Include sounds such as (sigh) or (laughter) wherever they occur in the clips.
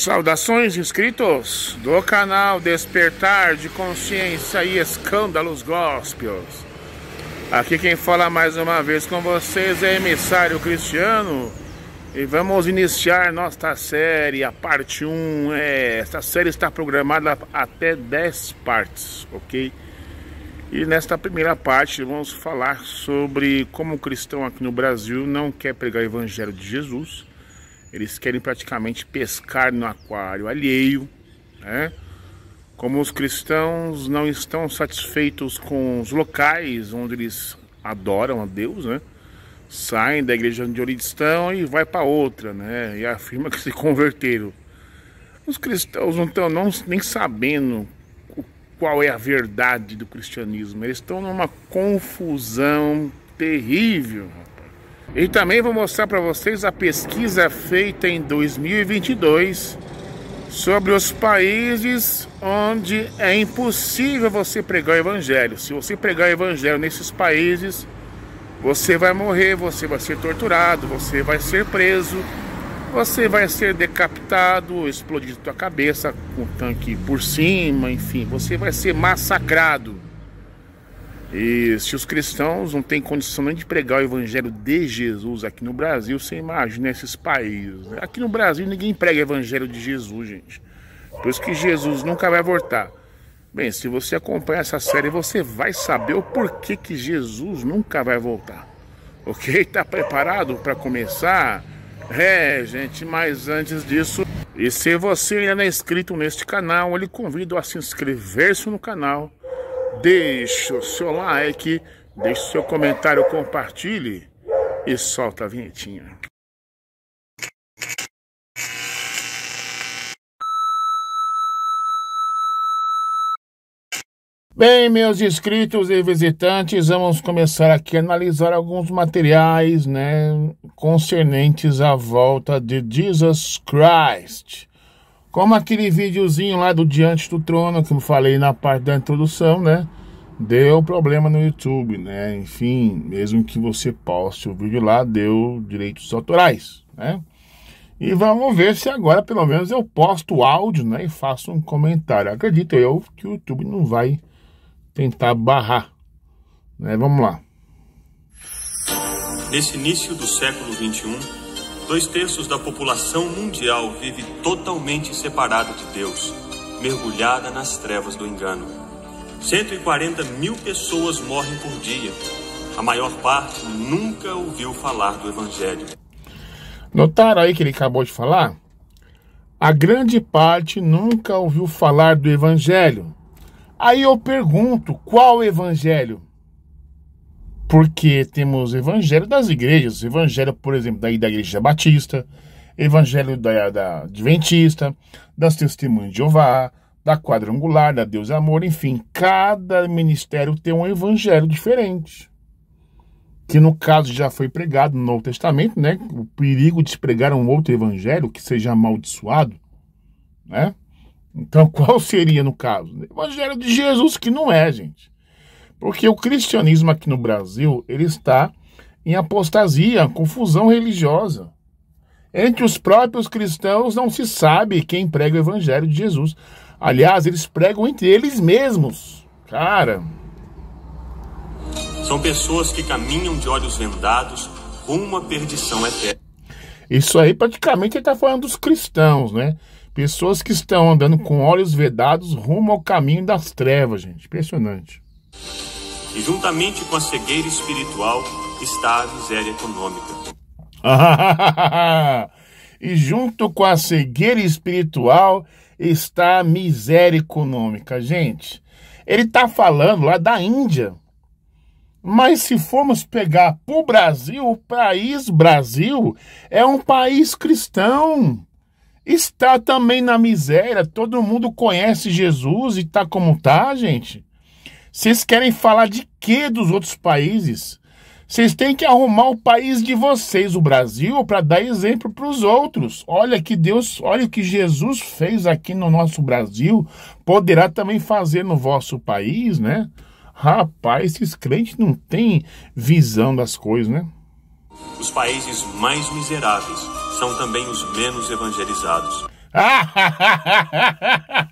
Saudações inscritos do canal Despertar de Consciência e Escândalos Gospels. Aqui quem fala mais uma vez com vocês é emissário Cristiano e vamos iniciar nossa série, a parte 1. É, esta série está programada até 10 partes, ok? E nesta primeira parte vamos falar sobre como o cristão aqui no Brasil não quer pregar o evangelho de Jesus eles querem praticamente pescar no aquário alheio, né? Como os cristãos não estão satisfeitos com os locais onde eles adoram a Deus, né? Saem da igreja de eles estão e vai para outra, né? E afirma que se converteram. Os cristãos não estão não, nem sabendo qual é a verdade do cristianismo. Eles estão numa confusão terrível. E também vou mostrar para vocês a pesquisa feita em 2022 sobre os países onde é impossível você pregar o evangelho. Se você pregar o evangelho nesses países, você vai morrer, você vai ser torturado, você vai ser preso, você vai ser decapitado, explodido tua cabeça com o tanque por cima, enfim, você vai ser massacrado. E se os cristãos não têm condição nem de pregar o evangelho de Jesus aqui no Brasil, você imagina esses países. Né? Aqui no Brasil ninguém prega o evangelho de Jesus, gente. Por isso que Jesus nunca vai voltar. Bem, se você acompanha essa série, você vai saber o porquê que Jesus nunca vai voltar. Ok? (laughs) Tá preparado para começar? É, gente, mas antes disso, e se você ainda não é inscrito neste canal, eu lhe convido a se inscrever-se no canal deixe o seu like, deixe o seu comentário, compartilhe e solta a vinhetinha. Bem, meus inscritos e visitantes, vamos começar aqui a analisar alguns materiais, né, concernentes à volta de Jesus Christ. Como aquele videozinho lá do Diante do Trono, que eu falei na parte da introdução, né? Deu problema no YouTube, né? Enfim, mesmo que você poste o vídeo lá, deu direitos autorais, né? E vamos ver se agora pelo menos eu posto o áudio, né? E faço um comentário. Acredito eu que o YouTube não vai tentar barrar, né? Vamos lá. Nesse início do século 21 dois terços da população mundial vive totalmente separada de Deus, mergulhada nas trevas do engano. 140 mil pessoas morrem por dia. A maior parte nunca ouviu falar do Evangelho. Notaram aí que ele acabou de falar? A grande parte nunca ouviu falar do Evangelho. Aí eu pergunto: qual Evangelho? porque temos evangelho das igrejas, evangelho, por exemplo, daí da Igreja Batista, evangelho da, da Adventista, das Testemunhas de Jeová, da Quadrangular, da Deus Amor, enfim, cada ministério tem um evangelho diferente. Que no caso já foi pregado no Novo Testamento, né? O perigo de pregar um outro evangelho que seja amaldiçoado, né? Então, (laughs) qual seria no caso? O evangelho de Jesus, que não é, gente. Porque o cristianismo aqui no Brasil, ele está em apostasia, confusão religiosa. Entre os próprios cristãos não se sabe quem prega o evangelho de Jesus. Aliás, eles pregam entre eles mesmos. Cara, são pessoas que caminham de olhos vendados rumo à perdição eterna. Isso aí praticamente está falando dos cristãos, né? Pessoas que estão andando com olhos vedados rumo ao caminho das trevas, gente. Impressionante. E juntamente com a cegueira espiritual está a miséria econômica. (laughs) e junto com a cegueira espiritual está a miséria econômica. Gente, ele está falando lá da Índia. Mas se formos pegar para o Brasil, o país Brasil é um país cristão. Está também na miséria. Todo mundo conhece Jesus e está como está, gente. Vocês querem falar de quê dos outros países? Vocês têm que arrumar o país de vocês, o Brasil, para dar exemplo para os outros. Olha que Deus, olha o que Jesus fez aqui no nosso Brasil, poderá também fazer no vosso país, né? Rapaz, esses crentes não têm visão das coisas, né? Os países mais miseráveis são também os menos evangelizados. (laughs)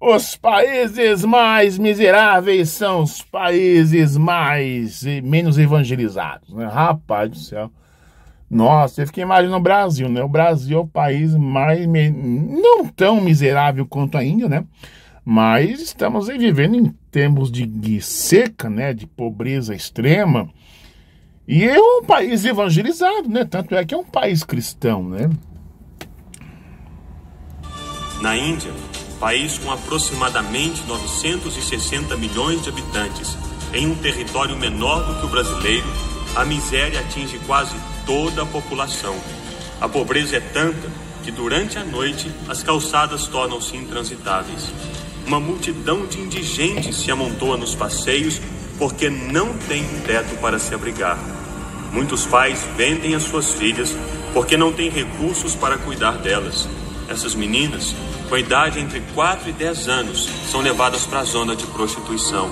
Os países mais miseráveis são os países mais menos evangelizados, né? Rapaz do céu. Nossa, eu fiquei imaginando o Brasil, né? O Brasil é o país mais não tão miserável quanto a Índia, né? Mas estamos vivendo em termos de seca, né, de pobreza extrema. E é um país evangelizado, né? Tanto é que é um país cristão, né? Na Índia, país com aproximadamente 960 milhões de habitantes, em um território menor do que o brasileiro, a miséria atinge quase toda a população. A pobreza é tanta que durante a noite as calçadas tornam-se intransitáveis. Uma multidão de indigentes se amontoa nos passeios porque não tem teto para se abrigar. Muitos pais vendem as suas filhas porque não têm recursos para cuidar delas. Essas meninas, com a idade entre 4 e 10 anos, são levadas para a zona de prostituição.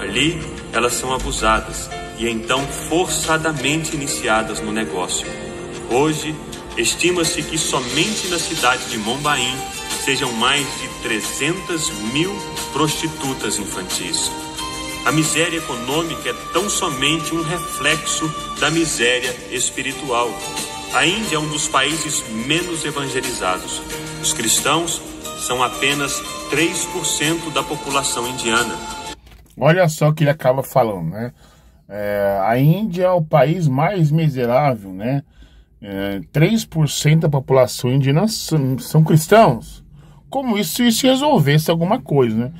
Ali, elas são abusadas e é então forçadamente iniciadas no negócio. Hoje, estima-se que somente na cidade de Mombaim sejam mais de 300 mil prostitutas infantis. A miséria econômica é tão somente um reflexo da miséria espiritual. A Índia é um dos países menos evangelizados. Os cristãos são apenas 3% da população indiana. Olha só o que ele acaba falando, né? É, a Índia é o país mais miserável, né? É, 3% da população indiana são, são cristãos. Como isso se resolvesse alguma coisa, né?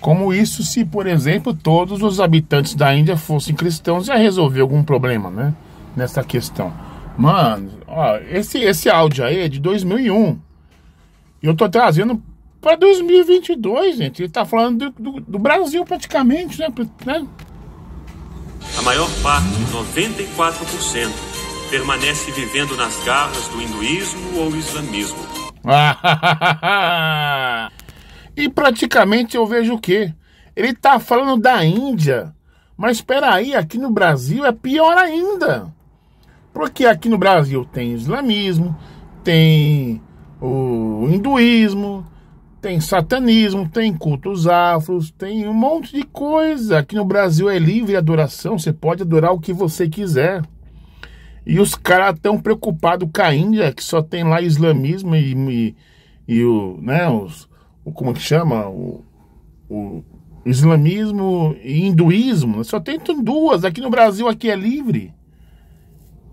Como isso se, por exemplo, todos os habitantes da Índia fossem cristãos ia resolver algum problema, né? Nessa questão. Mano, ó, esse, esse áudio aí é de 2001. E eu tô trazendo para 2022, gente. Ele tá falando do, do, do Brasil praticamente, né? né? A maior parte, 94%, permanece vivendo nas garras do hinduísmo ou islamismo. (laughs) e praticamente eu vejo o quê? Ele tá falando da Índia. Mas espera aí, aqui no Brasil é pior ainda. Porque aqui no Brasil tem islamismo, tem o hinduísmo, tem satanismo, tem cultos afros, tem um monte de coisa. Aqui no Brasil é livre adoração, você pode adorar o que você quiser. E os caras tão preocupados com a Índia, que só tem lá islamismo e, e, e o, né, os, o, como é que chama? O, o islamismo e hinduísmo. Só tem duas. Aqui no Brasil aqui é livre.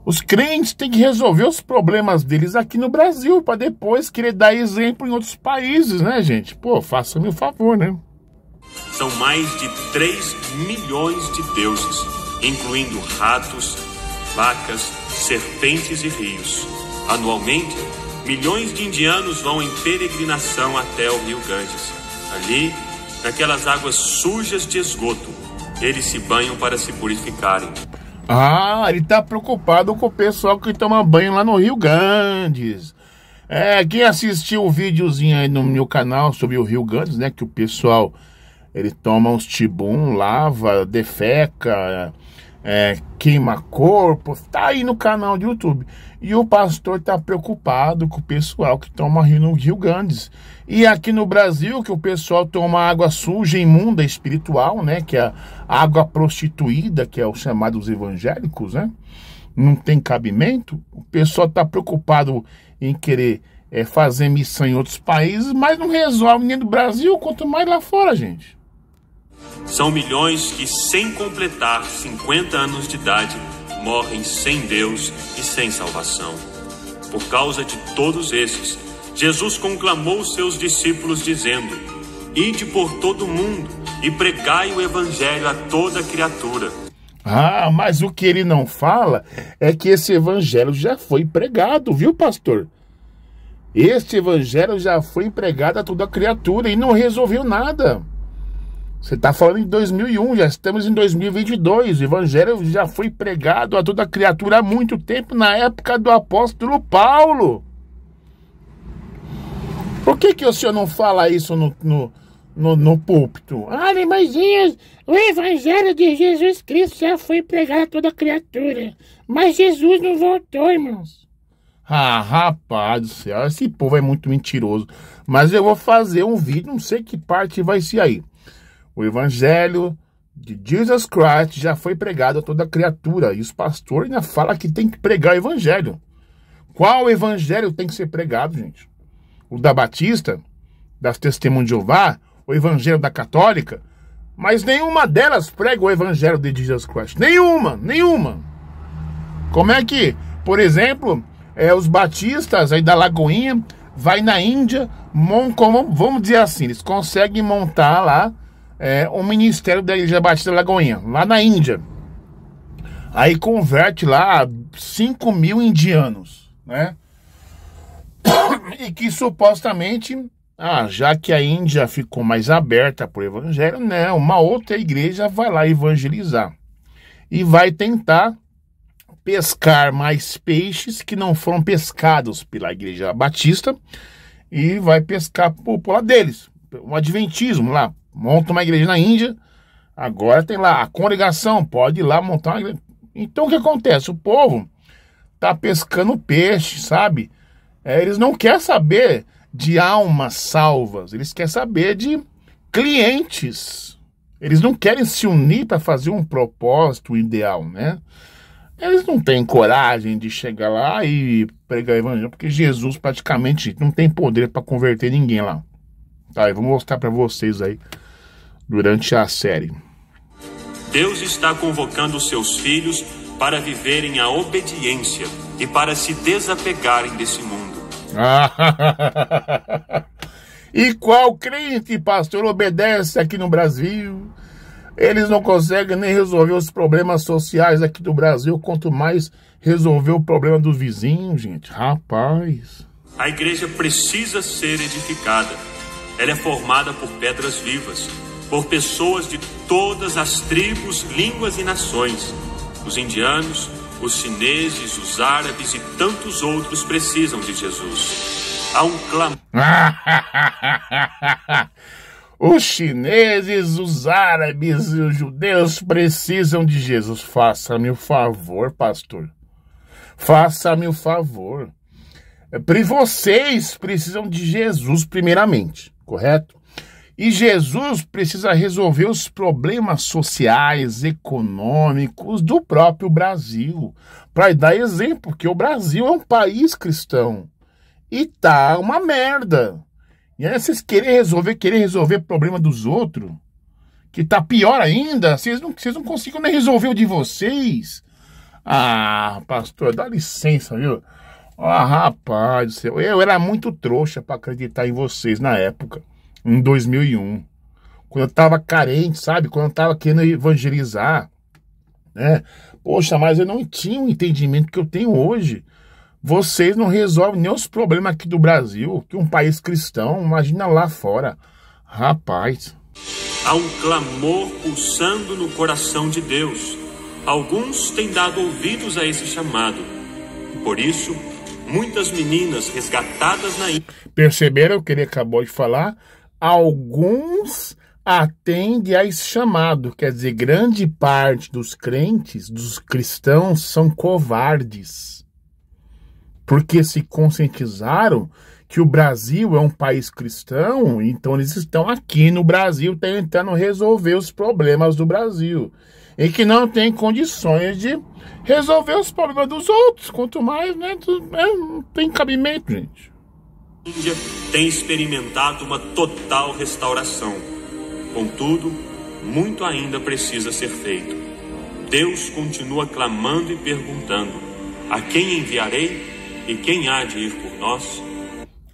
Os crentes têm que resolver os problemas deles aqui no Brasil para depois querer dar exemplo em outros países, né, gente? Pô, faça-me o um favor, né? São mais de 3 milhões de deuses, incluindo ratos, vacas, serpentes e rios. Anualmente, milhões de indianos vão em peregrinação até o rio Ganges. Ali, naquelas águas sujas de esgoto, eles se banham para se purificarem. Ah, ele tá preocupado com o pessoal que toma banho lá no Rio Grandes. É, quem assistiu o videozinho aí no meu canal sobre o Rio Grandes, né? Que o pessoal ele toma uns tibum, lava, defeca, é, queima corpos, tá aí no canal do YouTube. E o pastor tá preocupado com o pessoal que toma rio no Rio Grandes. E aqui no Brasil, que o pessoal toma água suja, imunda, espiritual, né? Que é a água prostituída, que é o chamado dos evangélicos, né? Não tem cabimento. O pessoal tá preocupado em querer é, fazer missão em outros países, mas não resolve nem no Brasil, quanto mais lá fora, gente. São milhões que, sem completar 50 anos de idade, morrem sem Deus e sem salvação. Por causa de todos esses, Jesus conclamou seus discípulos, dizendo: Ide por todo o mundo e pregai o evangelho a toda criatura. Ah, mas o que ele não fala é que esse evangelho já foi pregado, viu, pastor? Este evangelho já foi pregado a toda criatura e não resolveu nada. Você está falando em 2001, já estamos em 2022. O evangelho já foi pregado a toda criatura há muito tempo, na época do apóstolo Paulo. Por que, que o senhor não fala isso no, no, no, no púlpito? Olha, irmãzinhos, o evangelho de Jesus Cristo já foi pregado a toda criatura. Mas Jesus não voltou, irmãos. Ah, rapaz do céu, esse povo é muito mentiroso. Mas eu vou fazer um vídeo, não sei que parte vai ser aí. O evangelho de Jesus Christ já foi pregado a toda criatura. E os pastores ainda falam que tem que pregar o evangelho. Qual evangelho tem que ser pregado, gente? O da Batista, das Testemunhas de Jeová, o evangelho da Católica? Mas nenhuma delas prega o evangelho de Jesus Christ. Nenhuma, nenhuma. Como é que, por exemplo, é, os batistas aí da Lagoinha vai na Índia, mon, como, vamos dizer assim, eles conseguem montar lá é, um ministério da Igreja Batista Lagoinha, lá na Índia. Aí converte lá 5 mil indianos, né? (coughs) E que supostamente, ah, já que a Índia ficou mais aberta para o evangelho, né? Uma outra igreja vai lá evangelizar e vai tentar pescar mais peixes que não foram pescados pela Igreja Batista e vai pescar por, por lá deles, um adventismo lá, monta uma igreja na Índia, agora tem lá a congregação, pode ir lá montar uma igreja. Então o que acontece? O povo está pescando peixe, sabe? É, eles não querem saber de almas salvas, eles querem saber de clientes. Eles não querem se unir para fazer um propósito ideal, né? Eles não têm coragem de chegar lá e pregar o evangelho, porque Jesus praticamente não tem poder para converter ninguém lá. Tá, eu vou mostrar para vocês aí durante a série. Deus está convocando seus filhos para viverem a obediência e para se desapegarem desse mundo. (laughs) e qual crente, pastor, obedece aqui no Brasil? Eles não conseguem nem resolver os problemas sociais aqui do Brasil, quanto mais resolver o problema dos vizinhos, gente. Rapaz. A igreja precisa ser edificada. Ela é formada por pedras vivas por pessoas de todas as tribos, línguas e nações. Os indianos, os chineses, os árabes e tantos outros precisam de Jesus. Há um clamor. (laughs) os chineses, os árabes e os judeus precisam de Jesus. Faça-me o favor, pastor. Faça-me o favor. Vocês precisam de Jesus, primeiramente, correto? E Jesus precisa resolver os problemas sociais, econômicos do próprio Brasil, para dar exemplo, porque o Brasil é um país cristão e tá uma merda. E aí vocês querem resolver, querem resolver problema dos outros, que tá pior ainda, vocês não, vocês não conseguem nem resolver o de vocês. Ah, pastor, dá licença, viu? Ah, rapaz do céu, eu era muito trouxa para acreditar em vocês na época em 2001. Quando eu estava carente, sabe? Quando eu estava querendo evangelizar, né? Poxa, mas eu não tinha o entendimento que eu tenho hoje. Vocês não resolvem nem os problemas aqui do Brasil, que um país cristão, imagina lá fora. Rapaz. Há um clamor pulsando no coração de Deus. Alguns têm dado ouvidos a esse chamado. Por isso, muitas meninas resgatadas na Perceberam o que ele acabou de falar? alguns atendem a esse chamado, quer dizer, grande parte dos crentes, dos cristãos, são covardes, porque se conscientizaram que o Brasil é um país cristão, então eles estão aqui no Brasil tentando resolver os problemas do Brasil. E que não tem condições de resolver os problemas dos outros. Quanto mais, né? né não tem cabimento, gente. Índia tem experimentado uma total restauração. Contudo, muito ainda precisa ser feito. Deus continua clamando e perguntando: a quem enviarei e quem há de ir por nós?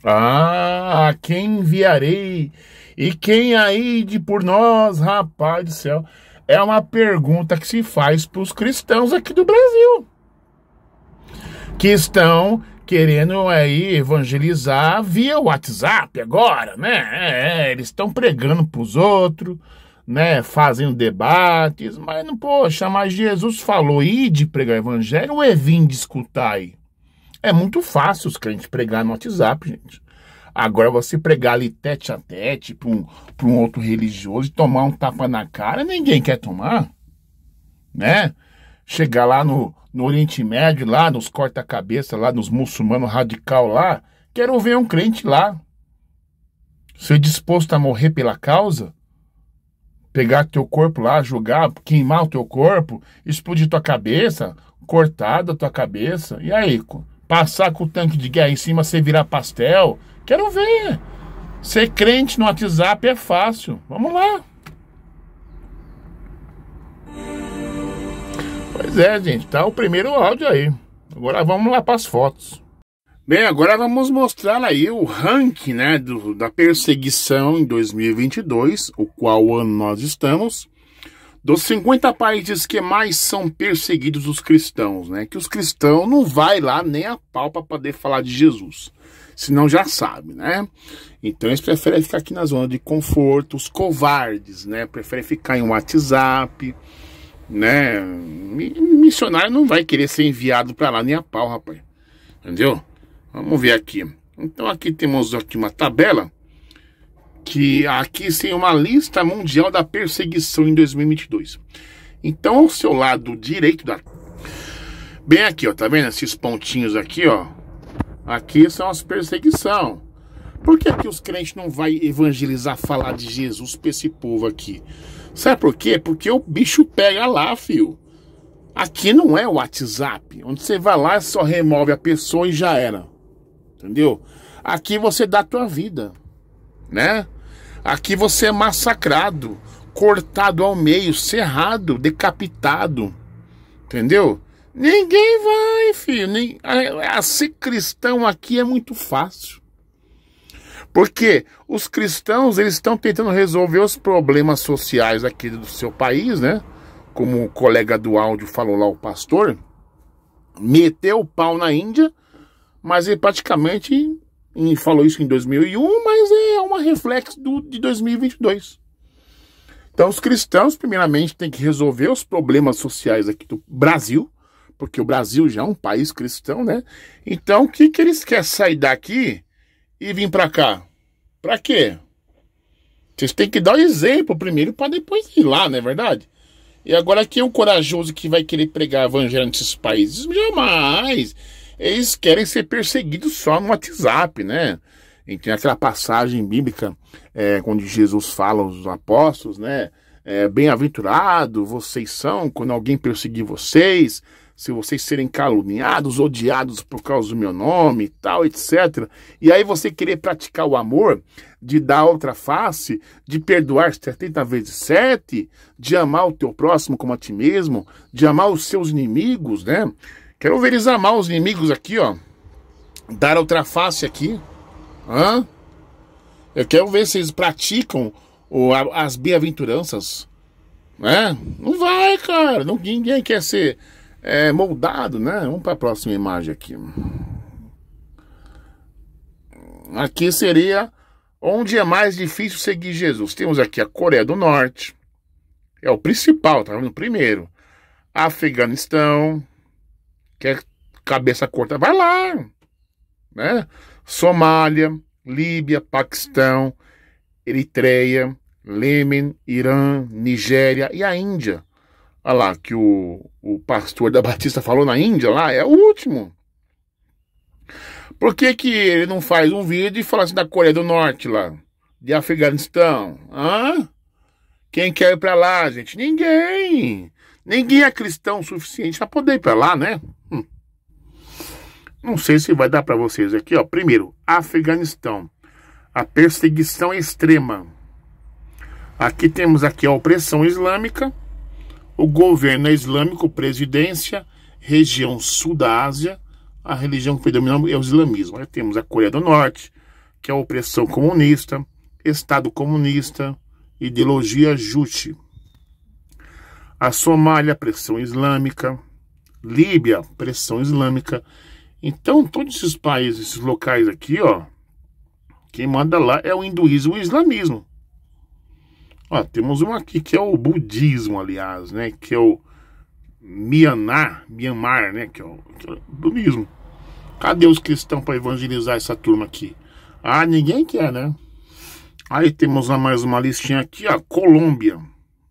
Ah, a quem enviarei e quem há de por nós, rapaz do céu? É uma pergunta que se faz para os cristãos aqui do Brasil que estão querendo aí evangelizar via WhatsApp agora, né? É, é eles estão pregando para os outros, né? Fazendo debates, mas não, poxa, mas Jesus falou ir de pregar evangelho ou é vir de escutar aí? É muito fácil os crentes pregar no WhatsApp, gente. Agora você pregar ali tete a tete para um, um outro religioso e tomar um tapa na cara, ninguém quer tomar, né? chegar lá no, no Oriente Médio, lá nos corta-cabeça, lá nos muçulmanos radical lá, quero ver um crente lá. Ser disposto a morrer pela causa? Pegar teu corpo lá, jogar, queimar o teu corpo, explodir tua cabeça, cortar da tua cabeça. E aí, passar com o tanque de guerra em cima, você virar pastel? Quero ver. Ser crente no WhatsApp é fácil. Vamos lá. Pois é, gente, tá o primeiro áudio aí. Agora vamos lá para as fotos. Bem, agora vamos mostrar aí o ranking né, do, da perseguição em 2022, o qual ano nós estamos. Dos 50 países que mais são perseguidos os cristãos, né? Que os cristãos não vai lá nem a pau para poder falar de Jesus. Senão já sabe, né? Então eles preferem ficar aqui na zona de conforto, os covardes, né? Preferem ficar em WhatsApp, né? Missionário não vai querer ser enviado para lá nem a pau, rapaz. Entendeu? Vamos ver aqui. Então aqui temos aqui uma tabela que aqui tem uma lista mundial da perseguição em 2022. Então ao seu lado direito da bem aqui, ó, tá vendo esses pontinhos aqui, ó? Aqui são as perseguição. Por que, que os crentes não vai evangelizar, falar de Jesus para esse povo aqui? Sabe por quê? Porque o bicho pega lá, fio. Aqui não é o WhatsApp, onde você vai lá, só remove a pessoa e já era. Entendeu? Aqui você dá a tua vida, né? Aqui você é massacrado, cortado ao meio, cerrado, decapitado. Entendeu? Ninguém vai, filho. Nem... a é, é, ser cristão aqui é muito fácil. Porque os cristãos eles estão tentando resolver os problemas sociais aqui do seu país, né? Como o colega do áudio falou lá, o pastor, meteu o pau na Índia, mas ele praticamente falou isso em 2001, mas é um reflexo do, de 2022. Então, os cristãos, primeiramente, têm que resolver os problemas sociais aqui do Brasil, porque o Brasil já é um país cristão, né? Então, o que, que eles querem sair daqui e vim para cá? para quê? Vocês têm que dar o exemplo primeiro para depois ir lá, não é verdade? E agora quem é um corajoso que vai querer pregar evangelho nesses países? Jamais! Eles querem ser perseguidos só no WhatsApp, né? E tem aquela passagem bíblica é, onde Jesus fala aos apóstolos, né? É, Bem-aventurado vocês são quando alguém perseguir vocês, se vocês serem caluniados, odiados por causa do meu nome e tal, etc. E aí você querer praticar o amor, de dar outra face, de perdoar 70 vezes 7, de amar o teu próximo como a ti mesmo, de amar os seus inimigos, né? Quero ver eles amar os inimigos aqui, ó. Dar outra face aqui. Hã? Eu quero ver se eles praticam as bem-aventuranças. Né? Não vai, cara. Não, ninguém quer ser é, moldado, né? Vamos para a próxima imagem aqui. Aqui seria onde é mais difícil seguir Jesus. Temos aqui a Coreia do Norte, é o principal, tá vendo? Primeiro, Afeganistão, que é cabeça curta, vai lá, né? Somália, Líbia, Paquistão, Eritreia, Lêmen, Irã, Nigéria e a Índia. Olha lá, que o, o pastor da Batista falou na Índia lá, é o último. Por que, que ele não faz um vídeo e fala assim da Coreia do Norte lá? De Afeganistão? Hã? Quem quer ir pra lá, gente? Ninguém! Ninguém é cristão o suficiente para poder ir pra lá, né? Hum. Não sei se vai dar para vocês aqui, ó. Primeiro, Afeganistão. A perseguição é extrema. Aqui temos aqui a opressão islâmica o governo é islâmico, presidência, região sul da Ásia, a religião que predomina é o islamismo. Aí né? temos a Coreia do Norte, que é a opressão comunista, Estado comunista, ideologia Juche. A Somália, pressão islâmica, Líbia, pressão islâmica. Então, todos esses países, esses locais aqui, ó, quem manda lá é o hinduísmo e o islamismo. Ó, temos uma aqui que é o budismo, aliás, né? Que é o Myanmar, Myanmar, né? Que é o, que é o budismo. Cadê os cristãos para evangelizar essa turma aqui? Ah, ninguém quer, né? Aí temos mais uma listinha aqui, a Colômbia.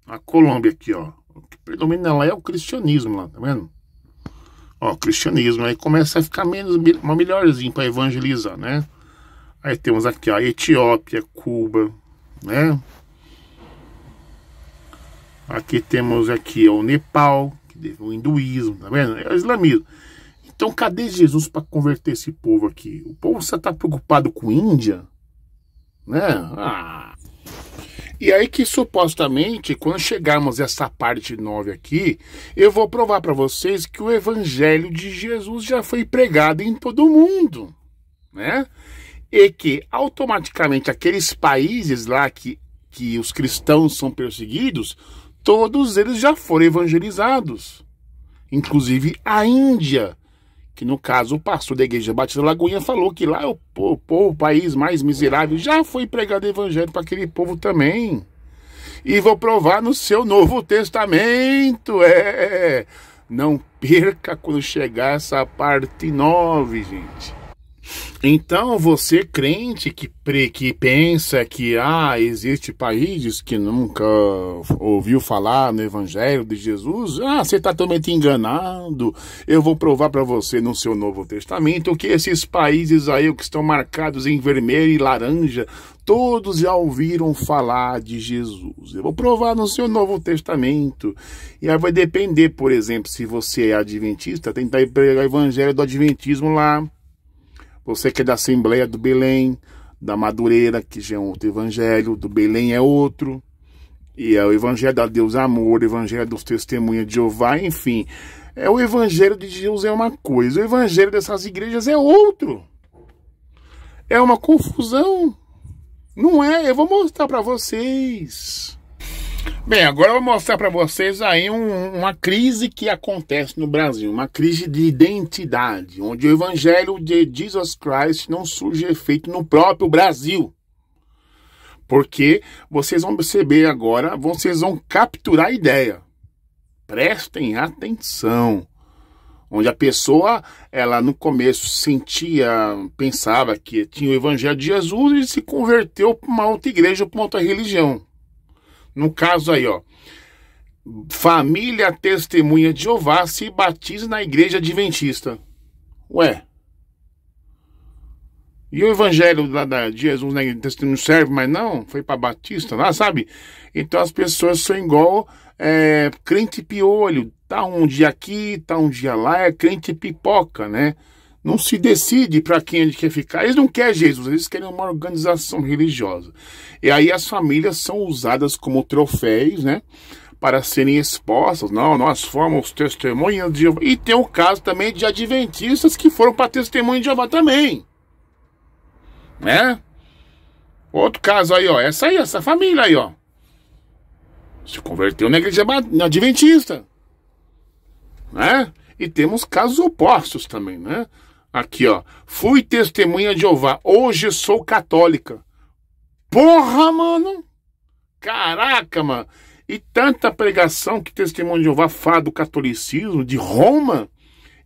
A Colômbia aqui, ó. O que predomina lá é o cristianismo lá, tá vendo? Ó, cristianismo. Aí começa a ficar menos, uma melhorzinho para evangelizar, né? Aí temos aqui a Etiópia, Cuba, né? Aqui temos aqui o Nepal, o hinduísmo, tá vendo? É o islamismo. Então, cadê Jesus para converter esse povo aqui? O povo só está preocupado com Índia, né? Ah. E aí que supostamente, quando chegarmos essa parte 9 aqui, eu vou provar para vocês que o evangelho de Jesus já foi pregado em todo o mundo, né? E que automaticamente aqueles países lá que, que os cristãos são perseguidos, todos eles já foram evangelizados. Inclusive a Índia, que no caso o pastor da Igreja Batista Lagoinha falou que lá é o, povo o país mais miserável, já foi pregado evangelho para aquele povo também. E vou provar no seu Novo Testamento. É. é, é. Não perca quando chegar essa parte 9, gente. Então, você crente que, que pensa que ah, existe países que nunca ouviu falar no evangelho de Jesus, ah, você está totalmente enganado. Eu vou provar para você no seu Novo Testamento que esses países aí que estão marcados em vermelho e laranja, todos já ouviram falar de Jesus. Eu vou provar no seu Novo Testamento. E aí vai depender, por exemplo, se você é adventista, tentar pregar o evangelho do adventismo lá você que é da Assembleia do Belém, da Madureira, que já é um outro evangelho, do Belém é outro. E é o evangelho da Deus Amor, o evangelho dos testemunhas de Jeová, enfim. É o evangelho de Jesus é uma coisa, o evangelho dessas igrejas é outro. É uma confusão. Não é, eu vou mostrar para vocês. Bem, agora eu vou mostrar para vocês aí um, uma crise que acontece no Brasil, uma crise de identidade, onde o evangelho de Jesus Christ não surge efeito no próprio Brasil. Porque vocês vão perceber agora, vocês vão capturar a ideia. Prestem atenção. Onde a pessoa, ela no começo sentia, pensava que tinha o evangelho de Jesus e se converteu para uma outra igreja, para uma outra religião. No caso aí, ó. Família Testemunha de Jeová se batiza na igreja adventista. Ué. E o evangelho da, da de Jesus na né, igreja não serve, mas não, foi para Batista lá, sabe? Então as pessoas são igual é, crente piolho. Tá um dia aqui, tá um dia lá, é crente pipoca, né? não se decide para quem gente quer ficar. Eles não querem Jesus, eles querem uma organização religiosa. E aí as famílias são usadas como troféus, né? Para serem expostas. Não, nós formamos testemunhas de Jeová. E tem o caso também de adventistas que foram para testemunho de Jeová também. Né? Outro caso aí, ó. Essa aí, essa família aí, ó. Se converteu na igreja adventista. Né? E temos casos opostos também, né? Aqui, ó. Fui testemunha de Jeová. Hoje sou católica. Porra, mano! Caraca, mano! E tanta pregação que testemunha de Jeová fala do catolicismo, de Roma,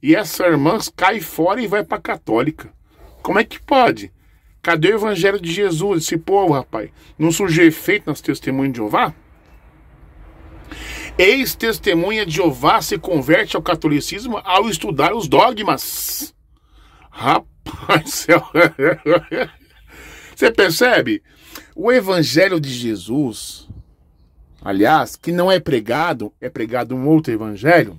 e essa irmã cai fora e vai pra católica. Como é que pode? Cadê o evangelho de Jesus, esse povo, rapaz? Não surgiu efeito nas testemunhas de Jeová? Ex-testemunha de Jeová se converte ao catolicismo ao estudar os dogmas. Rapaz, (laughs) céu. você percebe? O evangelho de Jesus, aliás, que não é pregado, é pregado um outro evangelho.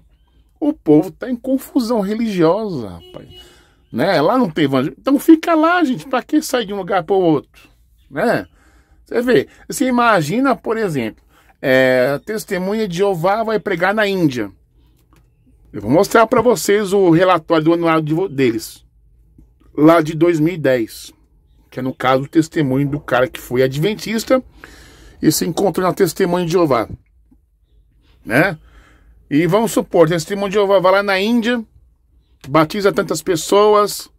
O povo está em confusão religiosa, rapaz. Né? Lá não tem evangelho. Então fica lá, gente, para que sair de um lugar para o outro, né? Você vê, você imagina, por exemplo, é, testemunha de Jeová vai pregar na Índia. Eu vou mostrar para vocês o relatório do anuário deles lá de 2010, que é no caso o testemunho do cara que foi adventista e se encontrou na testemunha de Jeová, né? E vamos supor, testemunho de Jeová vai lá na Índia, batiza tantas pessoas,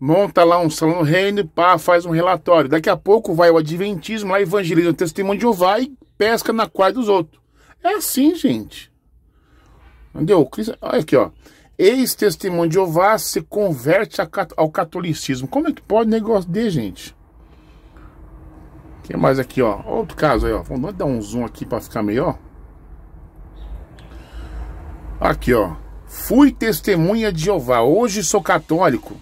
monta lá um salão no reino, pá, faz um relatório. Daqui a pouco vai o adventismo lá, evangeliza o testemunho de Jeová e pesca na quadra dos outros. É assim, gente. Entendeu? Olha aqui, ó ex-testemunho de Jeová se converte ao catolicismo. Como é que pode negócio de gente? que mais aqui, ó? Outro caso aí, ó. Vamos dar um zoom aqui para ficar melhor. Aqui, ó. Fui testemunha de Jeová. Hoje sou católico.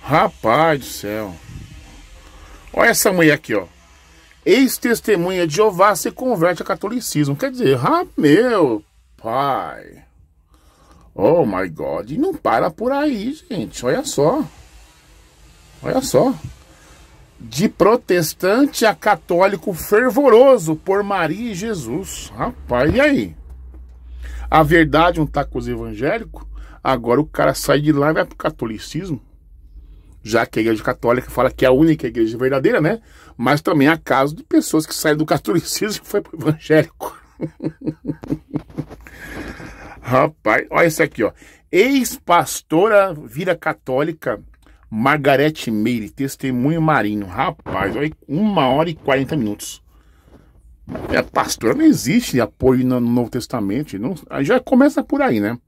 Rapaz do céu. Olha essa mãe aqui, ó. Ex-testemunha de Jeová se converte ao catolicismo. Quer dizer, ah, meu pai. Oh my God. E não para por aí, gente. Olha só. Olha só. De protestante a católico fervoroso por Maria e Jesus. Rapaz, e aí? A verdade um tá evangélico. Agora o cara sai de lá e vai pro catolicismo já que a igreja católica fala que é a única igreja verdadeira, né? Mas também há casos de pessoas que saem do (laughs) catolicismo e foi para o evangélico. (laughs) Rapaz, olha isso aqui, ó. Ex-pastora vira católica, Margarete Meire, testemunho marinho. Rapaz, olha, uma hora e quarenta minutos. A é, pastora não existe apoio no Novo Testamento. Não, já começa por aí, né?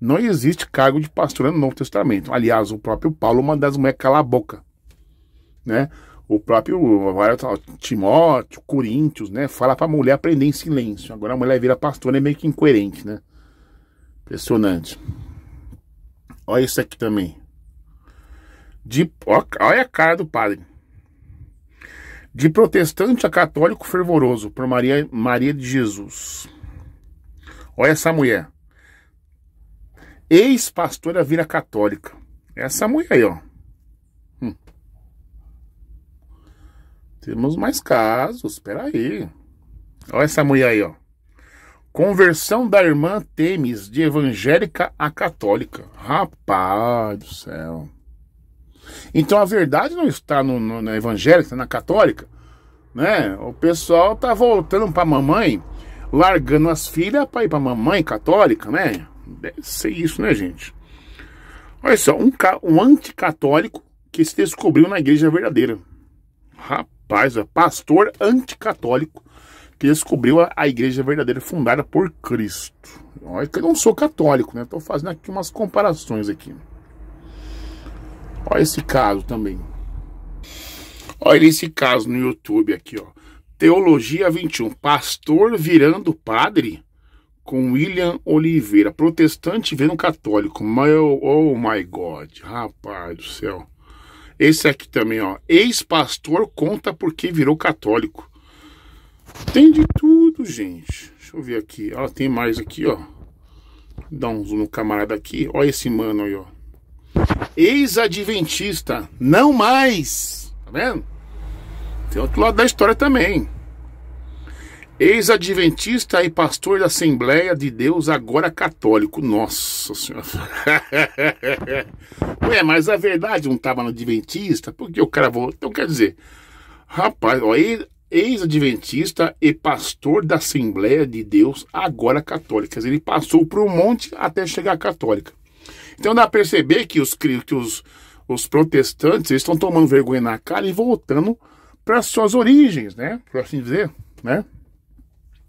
Não existe cargo de pastora no Novo Testamento. Aliás, o próprio Paulo, manda as mulheres calar a boca. Né? O próprio tá, Timóteo, Coríntios, né? Fala pra mulher aprender em silêncio. Agora a mulher vira pastora, é meio que incoerente, né? Impressionante. Olha isso aqui também. De, olha a cara do padre. De protestante a católico fervoroso, por Maria, Maria de Jesus. Olha essa mulher. Ex-pastora vira católica. Essa mulher aí, ó. Hum. Temos mais casos, aí. Olha essa mulher aí, ó. Conversão da irmã Temes de evangélica a católica. Rapaz do céu. Então a verdade não está no, no, na evangélica, na católica, né? O pessoal tá voltando para mamãe, largando as filhas para ir para mamãe católica, né? Deve ser isso, né, gente? Olha só, um, um anticatólico que se descobriu na igreja verdadeira. Rapaz, é pastor anticatólico que descobriu a, a igreja verdadeira fundada por Cristo. Olha é que eu não sou católico, né? Estou fazendo aqui umas comparações aqui. Olha esse caso também. Olha esse caso no YouTube aqui, ó. Teologia 21, pastor virando padre com William Oliveira, protestante vendo católico. My oh, oh my God, rapaz do céu. Esse aqui também, ó. Ex-pastor conta porque virou católico. Tem de tudo, gente. Deixa eu ver aqui. Ela tem mais aqui, ó. Dá um zoom no camarada aqui. Olha esse mano aí, ó. Ex-adventista, não mais. Tá vendo? Tem outro lado da história também. Ex-adventista e pastor da Assembleia de Deus, agora católico. Nossa Senhora. (laughs) Ué, mas a verdade não tava no adventista? Porque o cara voltou? Então quer dizer, rapaz, ó, ex-adventista e pastor da Assembleia de Deus, agora católica. Ele passou por um monte até chegar à católica. Então dá a perceber que os, que os, os protestantes estão tomando vergonha na cara e voltando para suas origens, né? Por assim dizer, né?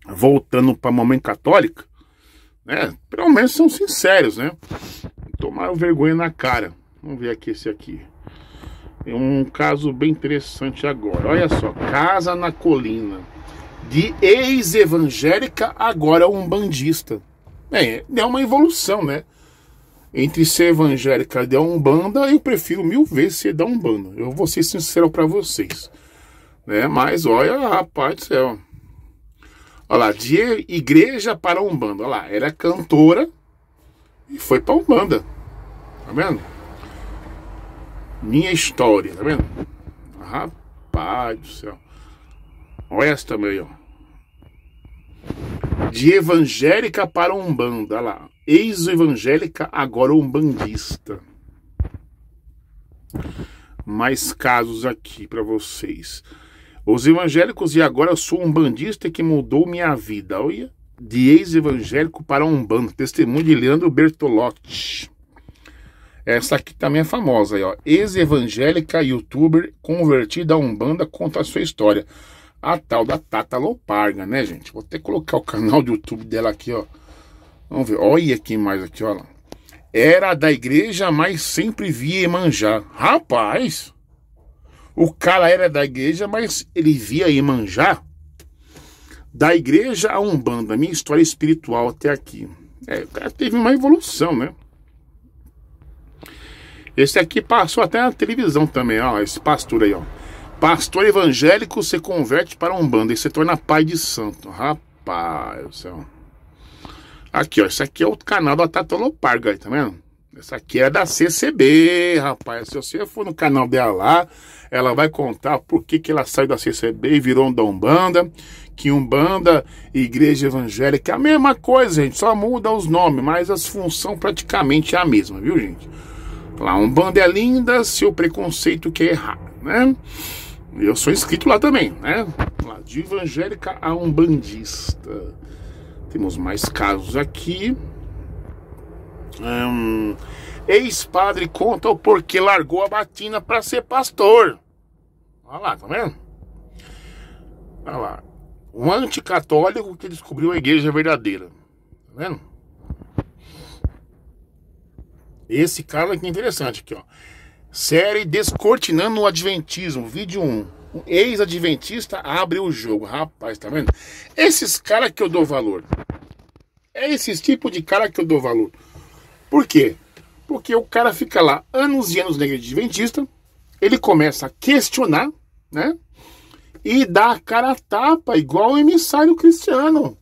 Voltando para a mamãe católica, né? Pelo menos são sinceros, né? Tomaram vergonha na cara. Vamos ver aqui esse aqui. É um caso bem interessante agora. Olha só, casa na colina. De ex-evangélica, agora umbandista. É, é uma evolução, né? Entre ser evangélica e um Umbanda, eu prefiro mil vezes ser da Umbanda. Eu vou ser sincero para vocês. Né? Mas olha, rapaz do céu. Olha lá, de igreja para Umbanda. Olha lá, era é cantora e foi para Umbanda. Tá vendo? Minha história, tá vendo? Rapaz do céu. Olha essa também, ó. De evangélica para umbanda, olha lá. Ex-evangélica, agora umbandista. Mais casos aqui para vocês. Os evangélicos e agora sou um bandista que mudou minha vida. Olha, de ex-evangélico para um bando. Testemunho de Leandro Bertolotti. Essa aqui também é famosa aí, ó. Ex-evangélica youtuber convertida a Umbanda conta a sua história. A tal da Tata Loparga, né, gente? Vou até colocar o canal do YouTube dela aqui, ó. Vamos ver. Olha aqui mais aqui, ó. Era da igreja, mas sempre via Iemanjá. Rapaz! O cara era da igreja, mas ele via Iemanjá. Da igreja a Umbanda, minha história espiritual até aqui. É, o cara teve uma evolução, né? Esse aqui passou até na televisão também, ó. Esse pastor aí, ó. Pastor evangélico se converte para um bando e se torna pai de santo. Rapaz céu. Aqui, ó. Esse aqui é o canal da Tata Loparga aí, tá vendo? Essa aqui é da CCB, rapaz. Se você for no canal dela lá, ela vai contar por que, que ela saiu da CCB e virou da Umbanda. Que Umbanda e Igreja Evangélica é a mesma coisa, gente. Só muda os nomes, mas as funções praticamente é a mesma, viu, gente? Lá, um bando é linda se o preconceito que é errado, né? Eu sou inscrito lá também, né? Lá, de evangélica a umbandista. Temos mais casos aqui. Ex-padre conta o porquê largou a batina para ser pastor. Olha lá, tá vendo? Olha lá. Um anticatólico que descobriu a igreja verdadeira. Tá vendo? Esse cara aqui é interessante aqui, ó. Série Descortinando o Adventismo, vídeo 1. Um ex-adventista abre o jogo. Rapaz, tá vendo? Esses caras que eu dou valor. É esses tipo de cara que eu dou valor. Por quê? Porque o cara fica lá anos e anos negro adventista, ele começa a questionar, né? E dá a cara a tapa, igual o emissário cristiano.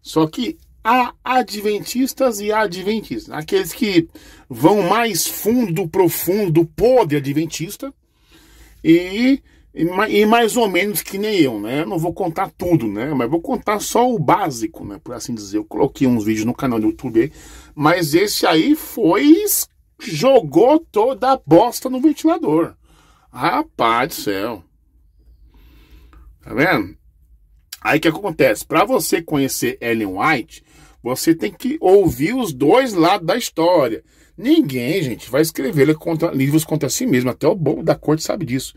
Só que a adventistas e a adventistas. Aqueles que vão mais fundo, profundo, podre adventista. E, e, mais ou menos que nem eu, né? não vou contar tudo, né? Mas vou contar só o básico, né? Por assim dizer. Eu coloquei uns vídeos no canal do YouTube Mas esse aí foi. Jogou toda a bosta no ventilador. Rapaz do céu. Tá vendo? Aí o que acontece? Para você conhecer Ellen White, você tem que ouvir os dois lados da história. Ninguém, gente, vai escrever contra, livros contra si mesmo. Até o bom da corte sabe disso.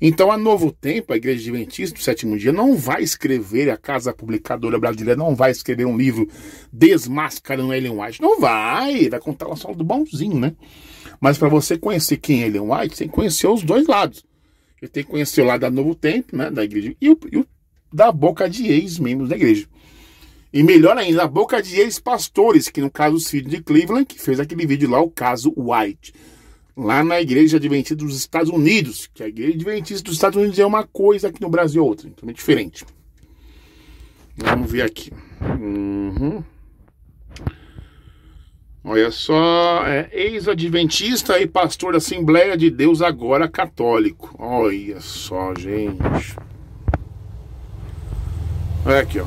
Então, a Novo Tempo, a Igreja Adventista do Sétimo Dia, não vai escrever, a Casa Publicadora Brasileira não vai escrever um livro desmascarando Ellen White. Não vai! Vai contar uma só do bonzinho, né? Mas para você conhecer quem é Ellen White, você tem que conhecer os dois lados. Você tem que conhecer o lado da Novo Tempo, né, da Igreja, e o, e o da boca de ex-membros da Igreja. E melhor ainda, a boca de ex-pastores, que no caso os filhos de Cleveland, que fez aquele vídeo lá, o caso White. Lá na Igreja Adventista dos Estados Unidos, que a Igreja Adventista dos Estados Unidos é uma coisa, aqui no Brasil é outra, então é diferente. Vamos ver aqui. Uhum. Olha só, é, ex-adventista e pastor da Assembleia de Deus, agora católico. Olha só, gente. Olha aqui, ó.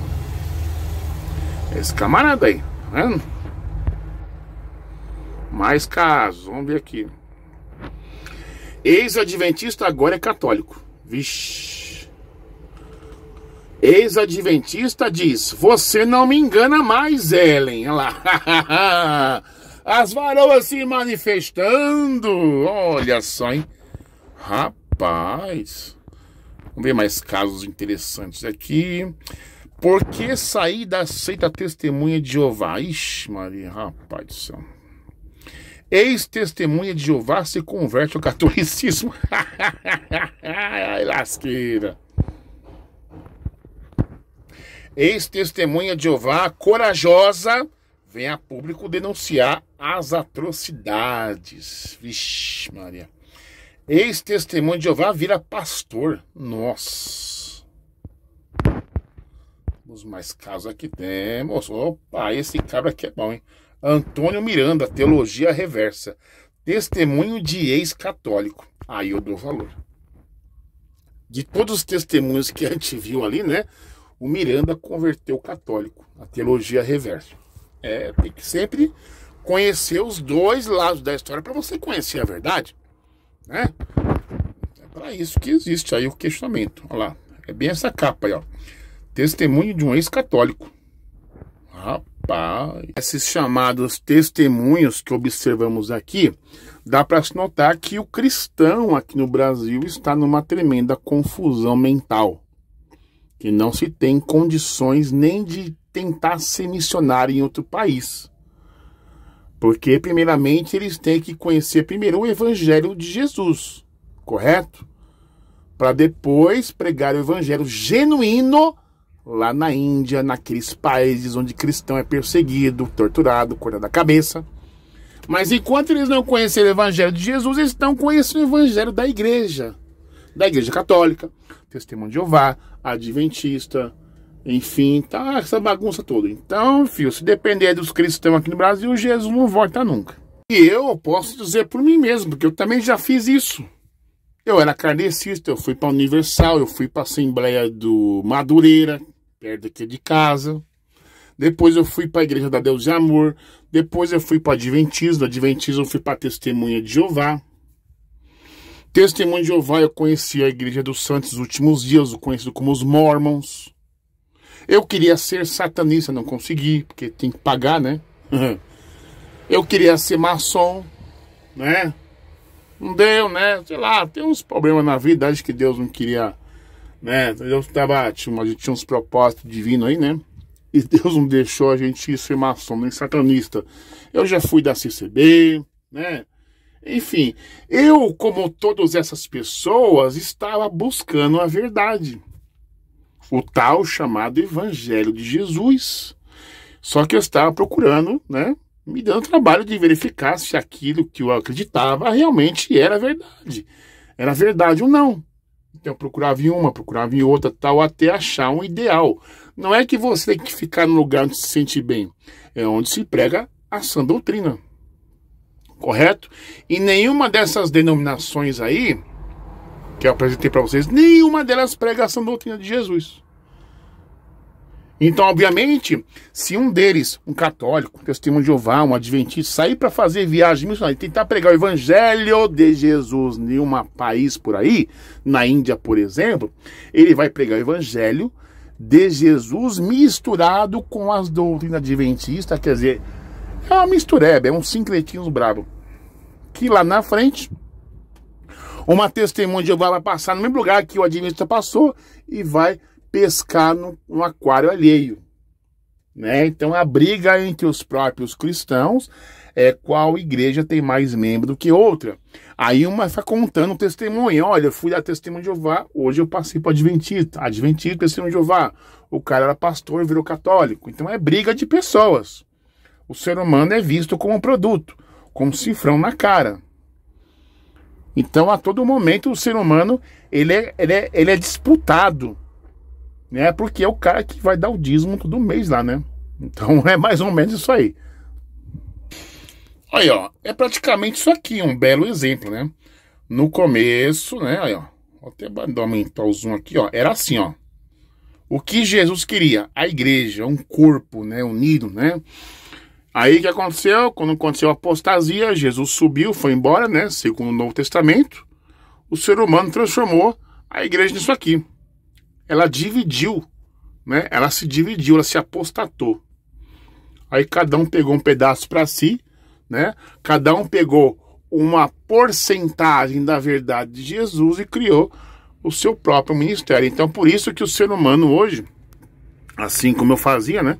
Esse camarada aí, tá Mais casos, vamos ver aqui. Ex-adventista agora é católico. Vixe. Ex-adventista diz: Você não me engana mais, Ellen. Olha lá. (laughs) As varoas se manifestando. Olha só, hein? Rapaz. Vamos ver mais casos interessantes aqui. Por que sair da seita testemunha de Jeová? Ixi, Maria, rapaz do céu. Ex-testemunha de Jeová se converte ao catolicismo. (laughs) Ai, lasqueira. Ex-testemunha de Jeová, corajosa, vem a público denunciar as atrocidades. Vixe, Maria. Ex-testemunha de Jeová vira pastor. Nossa temos mais casos aqui. Temos. Opa, esse cabra aqui é bom, hein? Antônio Miranda, Teologia Reversa. Testemunho de ex-católico. Aí eu dou valor. De todos os testemunhos que a gente viu ali, né? O Miranda converteu católico. A teologia reversa. É, tem que sempre conhecer os dois lados da história para você conhecer a verdade, né? É para isso que existe aí o questionamento. Olha lá, é bem essa capa aí, ó. Testemunho de um ex-católico. Rapaz. Esses chamados testemunhos que observamos aqui, dá para se notar que o cristão aqui no Brasil está numa tremenda confusão mental. Que não se tem condições nem de tentar ser missionário em outro país. Porque, primeiramente, eles têm que conhecer primeiro o Evangelho de Jesus, correto? Para depois pregar o Evangelho genuíno lá na Índia, naqueles países onde cristão é perseguido, torturado, cortado a cabeça. Mas enquanto eles não conhecem o evangelho de Jesus, eles estão conhecendo o evangelho da igreja, da igreja católica, testemunho de Jeová, adventista, enfim, tá essa bagunça toda. Então, filho, se depender dos cristãos aqui no Brasil, Jesus não volta nunca. E eu posso dizer por mim mesmo, porque eu também já fiz isso. Eu era kardecista, eu fui para Universal, eu fui para Assembleia do Madureira, perto aqui de casa. Depois eu fui para a Igreja da Deus e Amor. Depois eu fui para Adventismo. Adventismo eu fui para Testemunha de Jeová. Testemunha de Jeová eu conheci a Igreja dos Santos nos Últimos Dias, conhecido como os Mormons. Eu queria ser satanista, não consegui, porque tem que pagar, né? (laughs) Eu queria ser maçom, né? Não deu, né? Sei lá, tem uns problemas na vida, acho que Deus não queria né? Deus tava, tinha, a gente tinha uns propósitos divinos aí, né? E Deus não deixou a gente ser maçom nem satanista. Eu já fui da CCB, né? Enfim, eu, como todas essas pessoas, estava buscando a verdade. O tal chamado Evangelho de Jesus. Só que eu estava procurando, né? Me dando trabalho de verificar se aquilo que eu acreditava realmente era verdade. Era verdade ou não. Então, eu procurava em uma, procurava em outra, tal, até achar um ideal. Não é que você tem que ficar no lugar onde se sente bem. É onde se prega a sã doutrina. Correto? E nenhuma dessas denominações aí, que eu apresentei para vocês, nenhuma delas prega a sã doutrina de Jesus. Então, obviamente, se um deles, um católico, um testemunho de Jeová, um adventista, sair para fazer viagem missionária e tentar pregar o evangelho de Jesus em um país por aí, na Índia, por exemplo, ele vai pregar o evangelho de Jesus misturado com as doutrinas adventistas, quer dizer, é uma mistureba, é um sincretismo brabo. Que lá na frente uma testemunha de Jeová vai passar no mesmo lugar que o adventista passou e vai pescar no, no aquário alheio. Né? Então a briga entre os próprios cristãos é qual igreja tem mais membro do que outra. Aí uma está contando o testemunho. Olha, eu fui a testemunho de Jeová, hoje eu passei para Adventista. Adventista, testemunho de Jeová. O cara era pastor e virou católico. Então é briga de pessoas. O ser humano é visto como produto, como cifrão na cara. Então a todo momento o ser humano ele é, ele é, ele é disputado né? Porque é o cara que vai dar o dízimo todo mês lá, né? Então (laughs) é mais ou menos isso aí. Aí, ó, é praticamente isso aqui, um belo exemplo, né? No começo, né, aí, ó, vou até aumentar o zoom aqui, ó, era assim, ó. O que Jesus queria? A igreja, um corpo, né, unido, né? Aí o que aconteceu? Quando aconteceu a apostasia, Jesus subiu, foi embora, né? Segundo o Novo Testamento, o ser humano transformou a igreja nisso aqui ela dividiu, né? Ela se dividiu, ela se apostatou. Aí cada um pegou um pedaço para si, né? Cada um pegou uma porcentagem da verdade de Jesus e criou o seu próprio ministério. Então, por isso que o ser humano hoje, assim como eu fazia, né?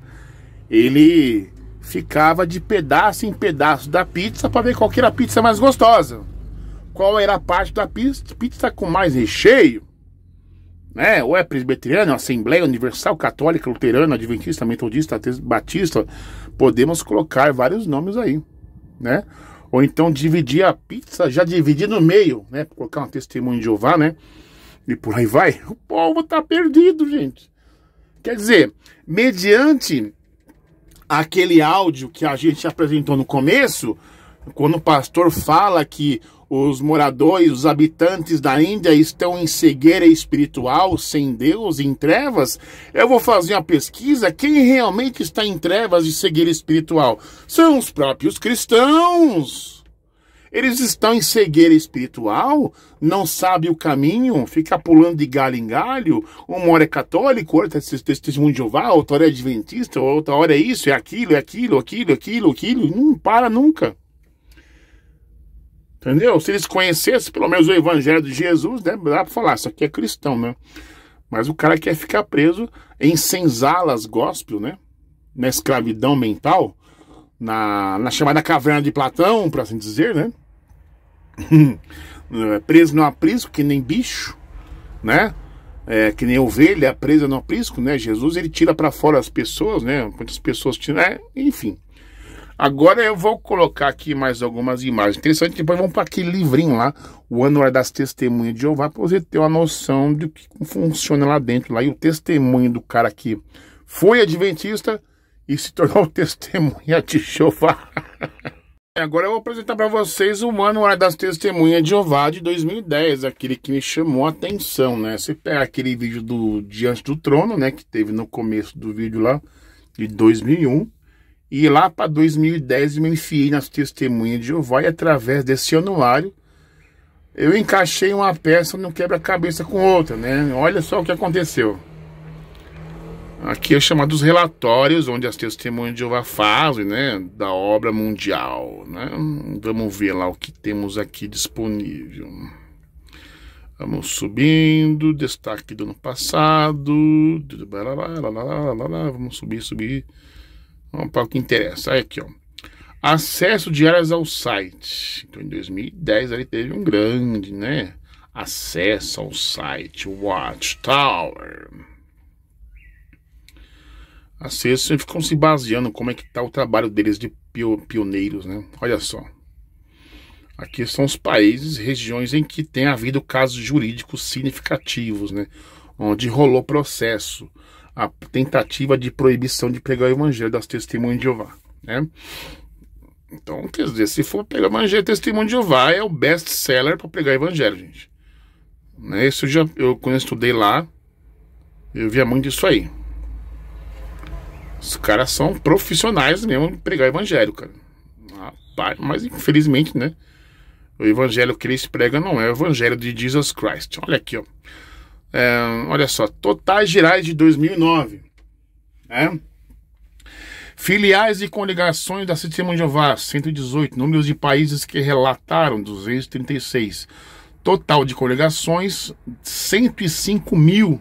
Ele ficava de pedaço em pedaço da pizza para ver qual era a pizza mais gostosa. Qual era a parte da pizza, pizza com mais recheio? né? Ou é presbiteriano, Assembleia Universal Católica, Luterana, Adventista, Metodista, Batista, podemos colocar vários nomes aí, né? Ou então dividir a pizza, já dividir no meio, né? Colocar um testemunho de Jeová, né? E por aí vai. O povo tá perdido, gente. Quer dizer, mediante aquele áudio que a gente apresentou no começo, quando o pastor fala que os moradores, os habitantes da Índia estão em cegueira espiritual, sem Deus, em trevas? Eu vou fazer uma pesquisa. Quem realmente está em trevas e cegueira espiritual? São os próprios cristãos. Eles estão em cegueira espiritual, não sabem o caminho, fica pulando de galho em galho. Uma hora é católico, outra é testemunho de Jeová, outra hora é adventista, outra hora é isso, é aquilo, é aquilo, aquilo, aquilo, aquilo. Não para nunca. Entendeu? Se eles conhecessem pelo menos o evangelho de Jesus, né, dá para falar, isso aqui é cristão, né? Mas o cara quer ficar preso em senzalas gospel, né? Na escravidão mental, na, na chamada caverna de Platão, para assim dizer, né? (laughs) É, preso no aprisco que nem bicho, né? É, que nem ovelha presa no aprisco, né? Jesus ele tira para fora as pessoas, né? Quantas pessoas tiram, né? enfim. Agora eu vou colocar aqui mais algumas imagens interessantes. Depois vamos para aquele livrinho lá, O Anuário é das Testemunhas de Jeová, para você ter uma noção de como funciona lá dentro. Lá. E o testemunho do cara que foi adventista e se tornou (laughs) testemunha de Jeová. (laughs) Agora eu vou apresentar para vocês o Manual é das Testemunhas de Jeová de 2010, aquele que me chamou a atenção, né? Você pega aquele vídeo do Diante do Trono, né, que teve no começo do vídeo lá, de 2001. E lá para 2010 eu me enfiei nas testemunhas de Jeová e através desse anuário eu encaixei uma peça no quebra-cabeça com outra, né? Olha só o que aconteceu. Aqui é chamado os relatórios, onde as testemunhas de Jeová fazem, né? Da obra mundial, né? Vamos ver lá o que temos aqui disponível. Vamos subindo, destaque do ano passado. Vamos subir, subir. Vamos para o que interessa. Aí aqui, ó. Acesso diárias ao site. Então, em 2010, ele teve um grande, né? Acesso ao site Watchtower. Acesso, eles ficam se baseando como é que tá o trabalho deles de pioneiros, né? Olha só. Aqui são os países, regiões em que tem havido casos jurídicos significativos, né? Onde rolou processo a tentativa de proibição de pregar o evangelho das testemunhas de Jeová, né? Então, quer dizer, se for pegar o evangelho, testemunho de Jeová é o best seller para pregar evangelho, gente. Né? Isso eu já eu quando eu estudei lá, eu via muito isso aí. Os caras são profissionais mesmo de pregar evangelho, cara. mas infelizmente, né? O evangelho que eles pregam não é o evangelho de Jesus Christ. Olha aqui, ó. É, olha só, totais gerais de 2009. Né? Filiais e coligações da Sistema Jeová, 118. Números de países que relataram, 236. Total de coligações, 105 mil.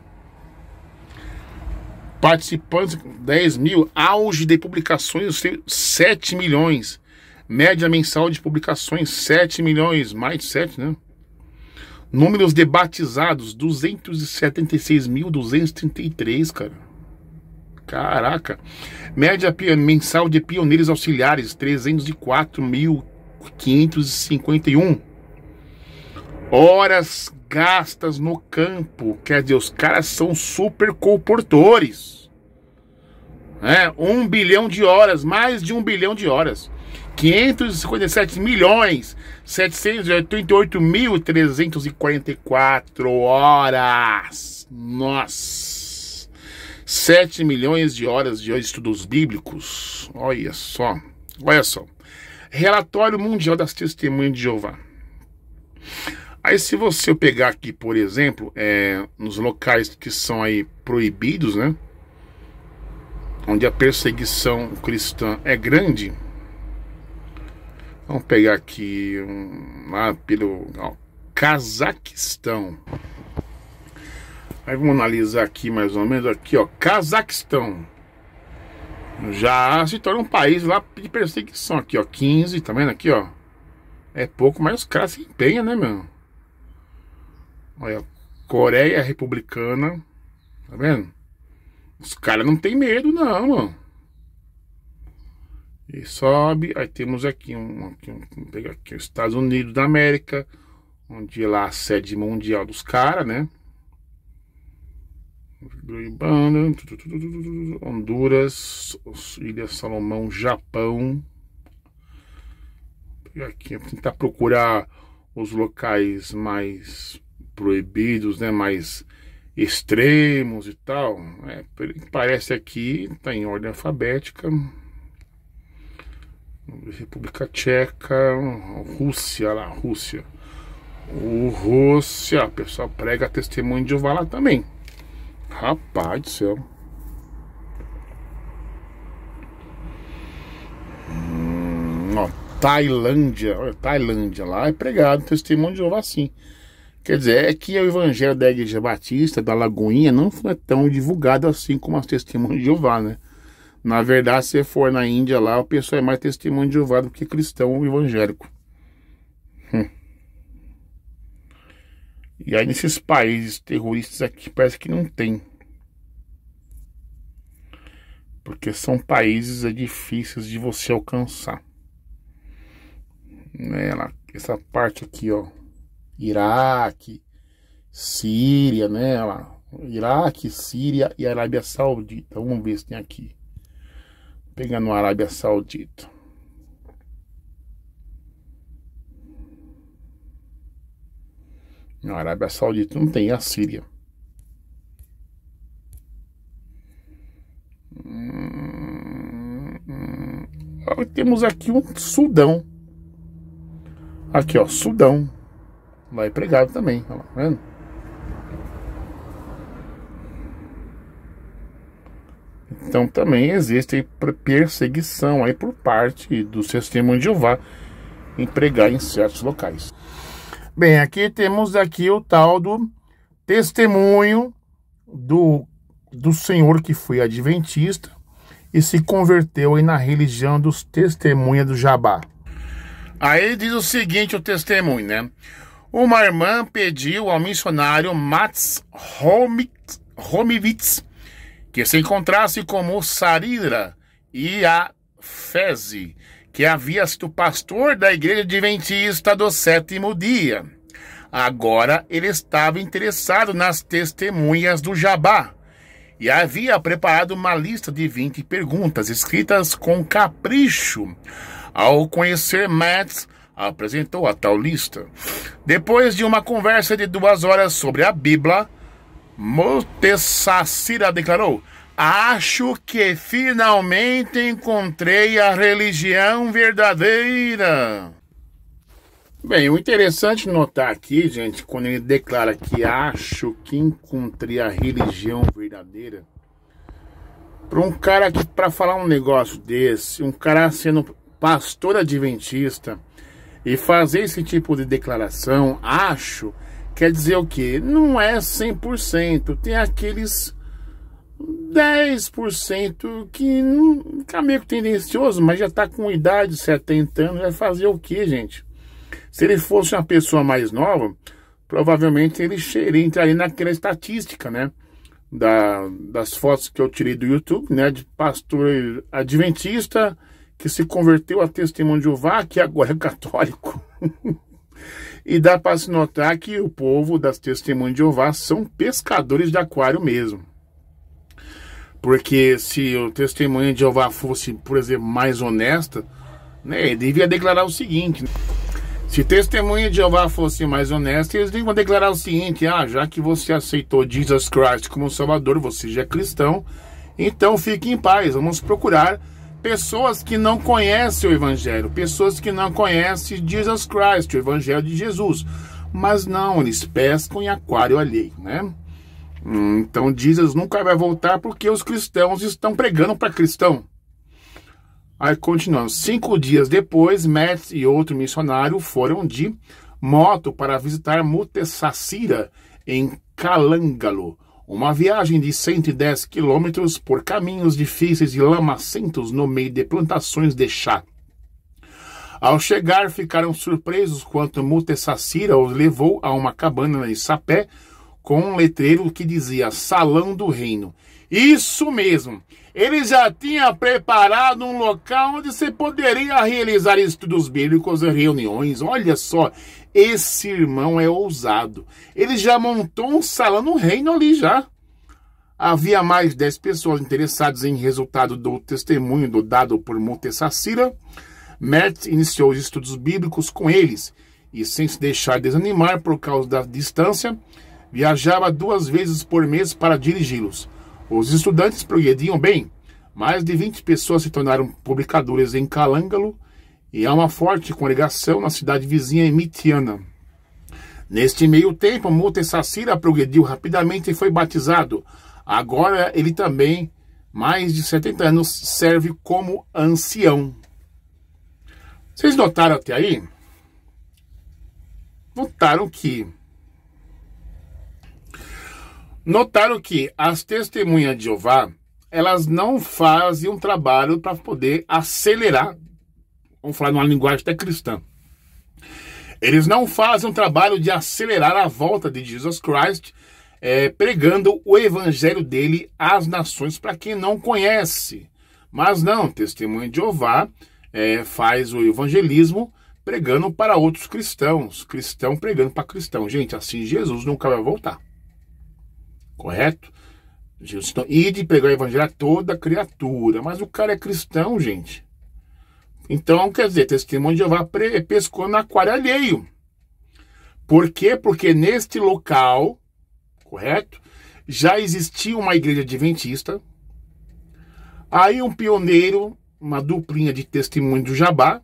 Participantes, 10 mil. Auge de publicações, 7 milhões. Média mensal de publicações, 7 milhões. Mais de 7, né? Números de batizados, 276.233, cara. Caraca. Média mensal de pioneiros auxiliares, 304.551. Horas gastas no campo. Quer dizer, os caras são super comportores. É, um bilhão de horas, mais de um bilhão de horas. 557 milhões 788.344 horas. Nossa! 7 milhões de horas de estudos bíblicos. Olha só. Olha só. Relatório Mundial das Testemunhas de Jeová. Aí se você pegar aqui, por exemplo, é, nos locais que são aí proibidos, né? Onde a perseguição cristã é grande, Vamos pegar aqui um, lá pelo ó, Cazaquistão. Aí vamos analisar aqui mais ou menos aqui, ó, Cazaquistão. Já se torna um país lá de perseguição aqui, ó, 15, tá vendo aqui, ó? É pouco, mas os caras se empenham, né, meu? Olha, Coreia Republicana, tá vendo? Os caras não tem medo não, mano. E sobe, aí temos aqui um, aqui um pegar aqui os Estados Unidos da América, onde é lá a sede mundial dos caras, né? Honduras, Ilhas Salomão, Japão. E aqui tentar procurar os locais mais proibidos, né, mais extremos e tal. É, parece aqui tá em ordem alfabética. República Tcheca, Rússia, lá, Rússia. O Rússia, o pessoal prega testemunho de Jeová lá também. Rapaz do céu. Hum, ó, Tailândia, Tailândia lá é pregado testemunho de Jeová sim. Quer dizer, é que o evangelho da Igreja Batista, da Lagoinha, não foi tão divulgado assim como as testemunhas de Jeová, né? Na verdade, se for na Índia lá, o pessoal é mais testemunho de Jeová do que cristão evangélico. Hum. E aí nesses países terroristas aqui parece que não tem. Porque são países é difíceis de você alcançar. Né, lá, essa parte aqui, ó. Iraque, Síria, né? Lá, Iraque, Síria e Arábia Saudita. Vamos ver se tem aqui pegando a Arábia Saudita. Na Arábia Saudita não tem a Síria. Hum, temos aqui um Sudão. Aqui, ó, Sudão. Lá é pregado também, ó, tá vendo? Então também existe perseguição aí por parte do testemunho de Jeová em pregar em certos locais. Bem, aqui temos aqui o tal do testemunho do, do senhor que foi adventista e se converteu aí na religião dos Testemunhas do Jabá. Aí diz o seguinte o testemunho, né? Uma irmã pediu ao missionário Mats Romivits que se encontrasse com o Sarira e a Feze, que havia sido pastor da igreja adventista do sétimo dia. Agora ele estava interessado nas testemunhas do Jabá e havia preparado uma lista de 20 perguntas escritas com capricho. Ao conhecer Matt, apresentou a tal lista. Depois de uma conversa de duas horas sobre a Bíblia, Motessacira declarou: Acho que finalmente encontrei a religião verdadeira. Bem, o interessante notar aqui, gente, quando ele declara que acho que encontrei a religião verdadeira, para um cara que, para falar um negócio desse, um cara sendo pastor adventista e fazer esse tipo de declaração, acho Quer dizer o é que? Não é 100%. Tem aqueles 10% que não, tá meio tendencioso, mas já está com idade, 70 anos, vai fazer o que, gente? Se ele fosse uma pessoa mais nova, provavelmente ele cheiraria entraria naquela estatística, né? Da, das fotos que eu tirei do YouTube, né? De pastor adventista que se converteu a testemunho de Jeová, que agora é católico. (laughs) E dá para se notar que o povo das Testemunhas de Jeová são pescadores de aquário mesmo. Porque se o testemunho de Jeová fosse, por exemplo, mais honesta, né, ele devia declarar o seguinte. Né? Se testemunha de Jeová fosse mais honesta, eles deviam declarar o seguinte: ah, já que você aceitou Jesus Christ como Salvador, você já é cristão, então fique em paz, vamos procurar pessoas que não conhecem o Evangelho, pessoas que não conhecem Jesus Christ, o Evangelho de Jesus. Mas não, eles pescam em aquário alheio, né? Hum, então Jesus nunca vai voltar porque os cristãos estão pregando para cristão. Aí continuando, cinco dias depois, Metz e outro missionário foram de moto para visitar Mutessacira em Calangalo, uma viagem de 110 quilômetros por caminhos difíceis e lamacentos no meio de plantações de chá. Ao chegar, ficaram surpresos quanto Mutessacira os levou a uma cabana de sapé com um letreiro que dizia Salão do Reino. Isso mesmo! ele já tinha preparado um local onde você poderia realizar estudos bíblicos e reuniões. Olha só, esse irmão é ousado. Ele já montou um salão no reino ali já. Havia mais de 10 pessoas interessadas em resultado do testemunho do dado por Montessacira. Matt iniciou os estudos bíblicos com eles e, sem se deixar desanimar por causa da distância, viajava duas vezes por mês para dirigi-los. Os estudantes progrediam bem. Mais de 20 pessoas se tornaram publicadores em Calângalo e há uma forte congregação na cidade vizinha em Mitiana. Neste meio tempo, Monte progrediu rapidamente e foi batizado. Agora ele também, mais de 70 anos, serve como ancião. Vocês notaram até aí? Notaram que Notaram que as testemunhas de Jeová, elas não fazem um trabalho para poder acelerar, vamos falar numa linguagem até cristã. Eles não fazem um trabalho de acelerar a volta de Jesus Christ, é, pregando o evangelho dele às nações para quem não conhece. Mas não, testemunha de Jeová é, faz o evangelismo pregando para outros cristãos, cristão pregando para cristão. Gente, assim Jesus nunca vai voltar. Correto? Jesus, então, ide pegar o evangelho a toda criatura. Mas o cara é cristão, gente. Então, quer dizer, testemunho de Jeová pescou no aquário alheio. Por quê? Porque neste local, correto? Já existia uma igreja adventista. Aí um pioneiro, uma duplinha de testemunho do Jabá,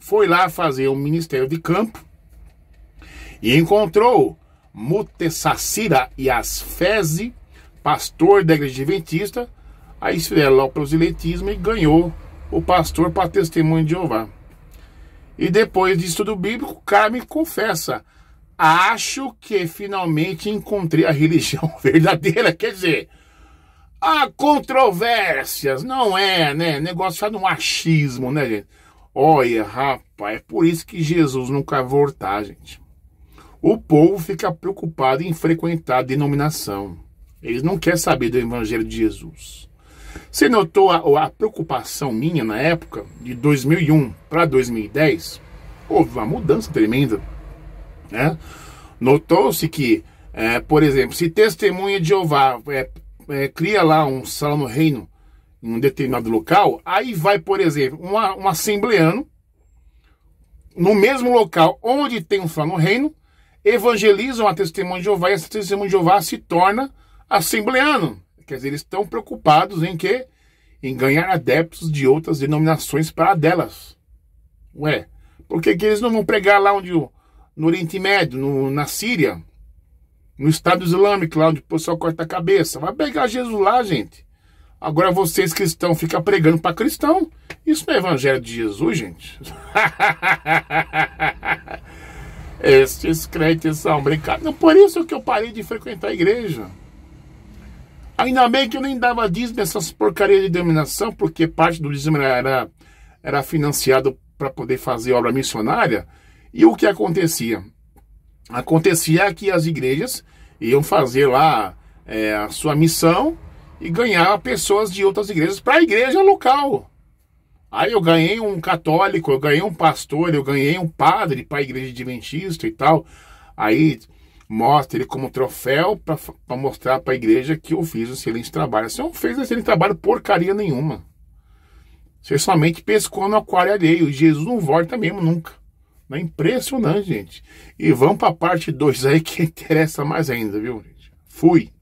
foi lá fazer um ministério de campo e encontrou Mutessacira Yasfezi, pastor da igreja adventista, aí esfizeram lá o proselitismo e ganhou o pastor para testemunho de Jeová. E depois de estudo bíblico, o cara me confessa, acho que finalmente encontrei a religião (laughs) verdadeira, quer dizer... Há controvérsias, não é, né? Negócio de no achismo, né, gente? Olha, rapaz, é por isso que Jesus nunca vai voltar, gente. O povo fica preocupado em frequentar a denominação. Eles não querem saber do Evangelho de Jesus. Você notou a, a preocupação minha na época, de 2001 para 2010? Houve uma mudança tremenda. Né? Notou-se que, é, por exemplo, se testemunha de Jeová é, é, cria lá um salão no reino em um determinado local, aí vai, por exemplo, uma, um assembleano no mesmo local onde tem um salão no reino, evangelizam a testemunha de Jeová e essa testemunha de Jeová se torna assembleano. Quer dizer, eles estão preocupados em que? Em ganhar adeptos de outras denominações para delas. Ué, por que, que eles não vão pregar lá onde no Oriente Médio, no, na Síria, no Estado Islâmico, lá onde o pessoal corta a cabeça? Vai pegar Jesus lá, gente. Agora vocês cristãos ficam pregando para cristão. Isso não é evangelho de Jesus, gente. (laughs) Estes crentes são brincados. Por isso que eu parei de frequentar a igreja. Ainda bem que eu nem dava dízimo nessas porcarias de denominação, porque parte do dízimo era, era financiado para poder fazer obra missionária. E o que acontecia? Acontecia que as igrejas iam fazer lá é, a sua missão e ganhava pessoas de outras igrejas para a igreja local. Aí eu ganhei um católico, eu ganhei um pastor, eu ganhei um padre para a igreja adventista e tal. Aí mostra ele como troféu para mostrar para a igreja que eu fiz um excelente trabalho. Você não fez um excelente trabalho porcaria nenhuma. Você somente pescou no aquário alheio. Jesus não volta mesmo nunca. Não é impressionante, gente. E vamos para a parte 2 aí que (laughs) interessa mais ainda, viu, gente? Fui.